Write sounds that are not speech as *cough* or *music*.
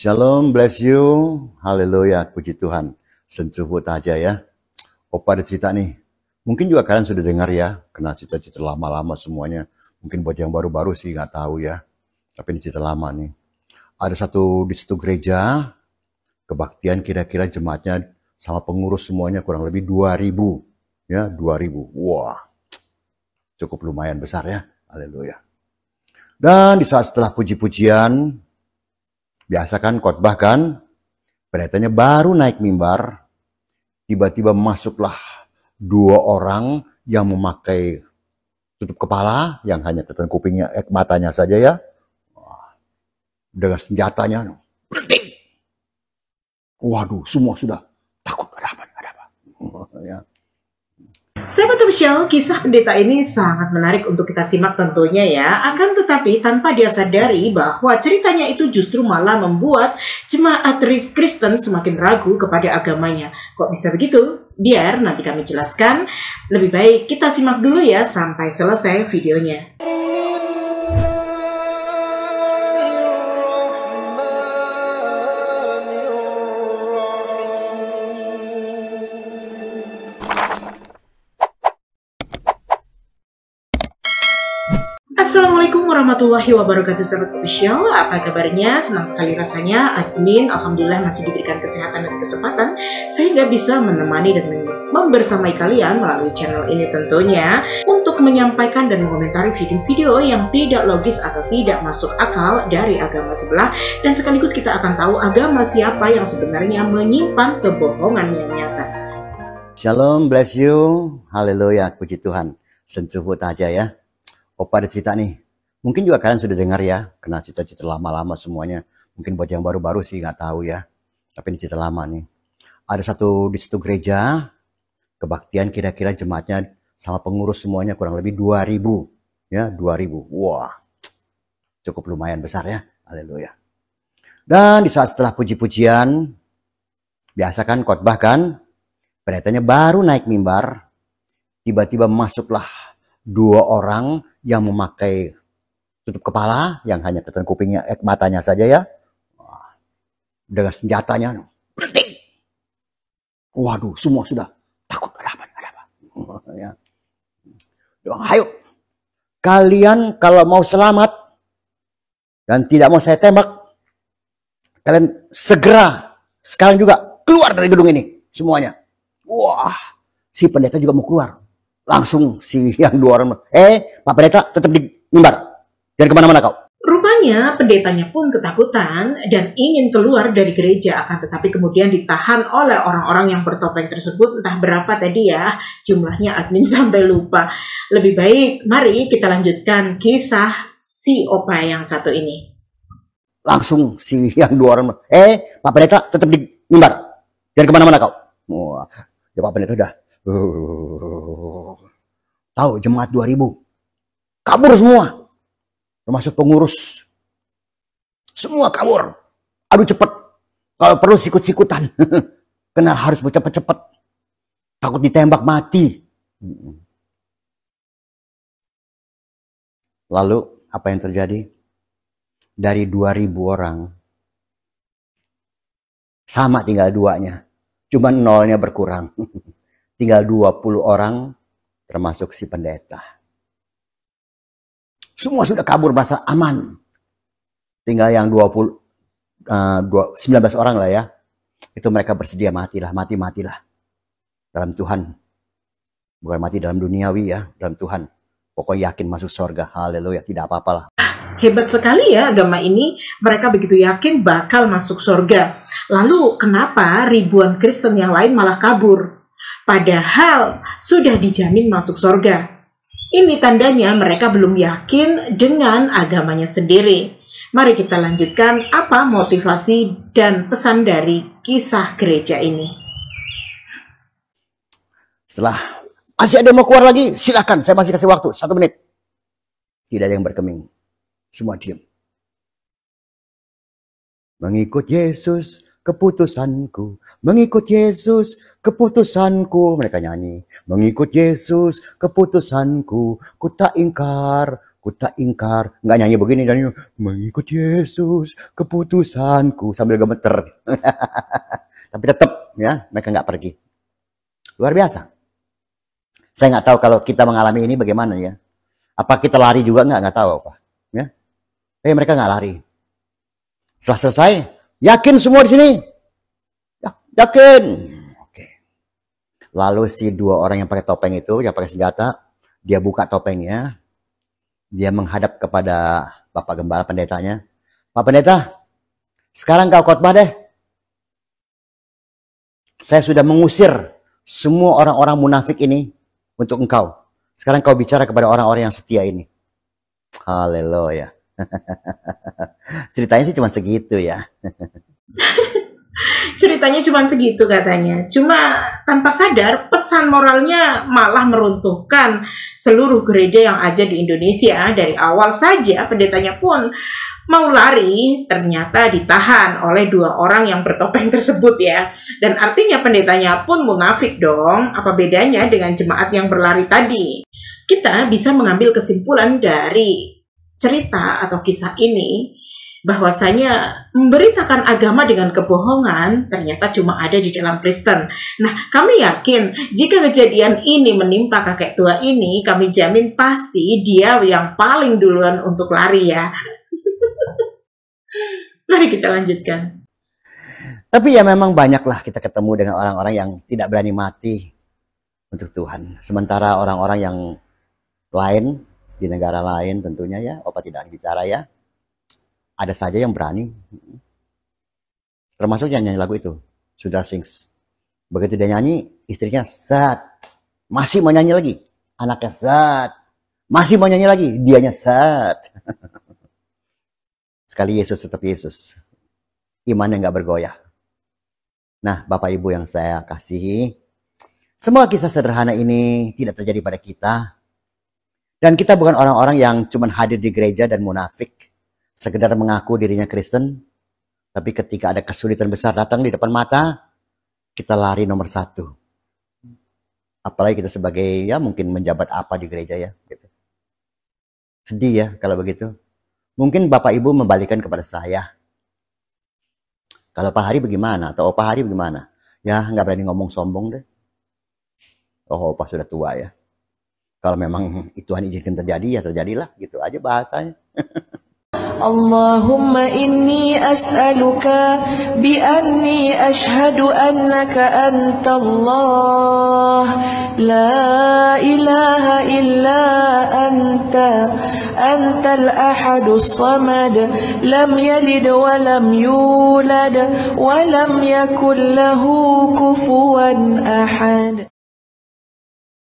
Shalom, bless you. Haleluya, puji Tuhan. Sencubu aja ya. Opa ada cerita nih. Mungkin juga kalian sudah dengar ya, kena cerita-cerita lama-lama semuanya. Mungkin buat yang baru-baru sih nggak tahu ya. Tapi ini cerita lama nih. Ada satu di situ gereja, kebaktian kira-kira jemaatnya sama pengurus semuanya kurang lebih 2000 ya 2000 wah cukup lumayan besar ya haleluya dan di saat setelah puji-pujian Biasa kan khotbah kan? Pendetanya baru naik mimbar, tiba-tiba masuklah dua orang yang memakai tutup kepala, yang hanya tertutup kupingnya, eh, matanya saja ya, dengan senjatanya, berhenti. Waduh, semua sudah Sahabat Michelle, kisah pendeta ini sangat menarik untuk kita simak tentunya ya. Akan tetapi tanpa dia sadari bahwa ceritanya itu justru malah membuat jemaat Kristen semakin ragu kepada agamanya. Kok bisa begitu? Biar nanti kami jelaskan. Lebih baik kita simak dulu ya sampai selesai videonya. Assalamualaikum warahmatullahi wabarakatuh sahabat official Apa kabarnya? Senang sekali rasanya Admin Alhamdulillah masih diberikan kesehatan dan kesempatan Sehingga bisa menemani dan membersamai kalian melalui channel ini tentunya Untuk menyampaikan dan mengomentari video-video yang tidak logis atau tidak masuk akal dari agama sebelah Dan sekaligus kita akan tahu agama siapa yang sebenarnya menyimpan kebohongan yang nyata Shalom, bless you, haleluya, puji Tuhan Sentuh aja ya Opa ada cerita nih. Mungkin juga kalian sudah dengar ya, kena cita-cita lama-lama semuanya. Mungkin buat yang baru-baru sih nggak tahu ya, tapi ini cita lama nih. Ada satu di situ gereja, kebaktian kira-kira jemaatnya sama pengurus semuanya kurang lebih 2000 ya 2000 wah cukup lumayan besar ya haleluya dan di saat setelah puji-pujian biasa kan khotbah kan pendetanya baru naik mimbar tiba-tiba masuklah dua orang yang memakai tutup kepala, yang hanya kelihatan kupingnya, eh, matanya saja ya, dengan senjatanya, berhenti. Waduh, semua sudah takut ada apa, ada apa. *laughs* ya. Ayo, kalian kalau mau selamat dan tidak mau saya tembak, kalian segera sekarang juga keluar dari gedung ini semuanya. Wah, si pendeta juga mau keluar. Langsung si *laughs* yang dua orang, eh Pak Pendeta tetap di mimbar Jangan kemana-mana kau. Rupanya pendetanya pun ketakutan dan ingin keluar dari gereja akan tetapi kemudian ditahan oleh orang-orang yang bertopeng tersebut entah berapa tadi ya jumlahnya admin *laughs* sampai lupa. Lebih baik mari kita lanjutkan kisah si opa yang satu ini. Langsung si yang dua orang, eh Pak Pendeta tetap di mimbar, jangan kemana-mana kau. Wah, ya Pak Pendeta udah. Uh, tahu jemaat 2000 kabur semua termasuk pengurus. Semua kabur. Aduh cepat. Kalau perlu sikut-sikutan. *laughs* Kena harus cepat-cepat. Takut ditembak mati. Lalu apa yang terjadi? Dari 2000 orang. Sama tinggal duanya. Cuman nolnya berkurang. *laughs* tinggal 20 orang termasuk si pendeta. Semua sudah kabur bahasa aman. Tinggal yang 20, uh, 19 orang lah ya. Itu mereka bersedia matilah, mati-matilah. Dalam Tuhan. Bukan mati dalam duniawi ya, dalam Tuhan. Pokoknya yakin masuk sorga, haleluya, tidak apa-apalah ah, hebat sekali ya agama ini. Mereka begitu yakin bakal masuk surga. Lalu kenapa ribuan Kristen yang lain malah kabur? Padahal sudah dijamin masuk surga. Ini tandanya mereka belum yakin dengan agamanya sendiri. Mari kita lanjutkan apa motivasi dan pesan dari kisah gereja ini. Setelah masih ada yang mau keluar lagi, silakan. Saya masih kasih waktu, satu menit. Tidak ada yang berkeming. Semua diam. Mengikut Yesus keputusanku mengikut Yesus keputusanku mereka nyanyi mengikut Yesus keputusanku ku tak ingkar ku tak ingkar nggak nyanyi begini dan mengikut Yesus keputusanku sambil gemeter *laughs* tapi tetap ya mereka nggak pergi luar biasa saya nggak tahu kalau kita mengalami ini bagaimana ya apa kita lari juga nggak nggak tahu apa ya tapi eh, mereka nggak lari setelah selesai Yakin semua di sini? Ya, yakin. Oke. Lalu si dua orang yang pakai topeng itu, yang pakai senjata, dia buka topengnya. Dia menghadap kepada Bapak Gembala pendetanya. Pak Pendeta, sekarang kau khotbah deh. Saya sudah mengusir semua orang-orang munafik ini untuk engkau. Sekarang kau bicara kepada orang-orang yang setia ini. Haleluya. *laughs* Ceritanya sih cuma segitu ya. *laughs* Ceritanya cuma segitu katanya. Cuma tanpa sadar pesan moralnya malah meruntuhkan seluruh gereja yang ada di Indonesia dari awal saja pendetanya pun mau lari ternyata ditahan oleh dua orang yang bertopeng tersebut ya. Dan artinya pendetanya pun munafik dong. Apa bedanya dengan jemaat yang berlari tadi? Kita bisa mengambil kesimpulan dari cerita atau kisah ini bahwasanya memberitakan agama dengan kebohongan ternyata cuma ada di dalam Kristen. Nah, kami yakin jika kejadian ini menimpa kakek tua ini, kami jamin pasti dia yang paling duluan untuk lari ya. *laughs* Mari kita lanjutkan. Tapi ya memang banyaklah kita ketemu dengan orang-orang yang tidak berani mati untuk Tuhan. Sementara orang-orang yang lain di negara lain tentunya ya, Opa tidak bicara ya. Ada saja yang berani. Termasuk yang nyanyi lagu itu, sudah Sings. Begitu dia nyanyi, istrinya saat Masih mau nyanyi lagi. Anaknya saat Masih mau nyanyi lagi. Dianya saat *laughs* Sekali Yesus tetap Yesus. Imannya nggak bergoyah. Nah, Bapak Ibu yang saya kasihi, semua kisah sederhana ini tidak terjadi pada kita, dan kita bukan orang-orang yang cuma hadir di gereja dan munafik, sekedar mengaku dirinya Kristen, tapi ketika ada kesulitan besar datang di depan mata, kita lari nomor satu. Apalagi kita sebagai ya mungkin menjabat apa di gereja ya. Gitu. Sedih ya kalau begitu. Mungkin Bapak Ibu membalikan kepada saya. Kalau Pak Hari bagaimana? Atau Pak Hari bagaimana? Ya nggak berani ngomong sombong deh. Oh, Pak sudah tua ya kalau memang itu Tuhan izinkan terjadi ya terjadilah gitu aja bahasanya *laughs* Allahumma inni as'aluka bi anni ashadu annaka antallah la ilaha illa anta antal ahadu samad lam yalid wa lam yulad wa lam yakul lahu kufuwan ahad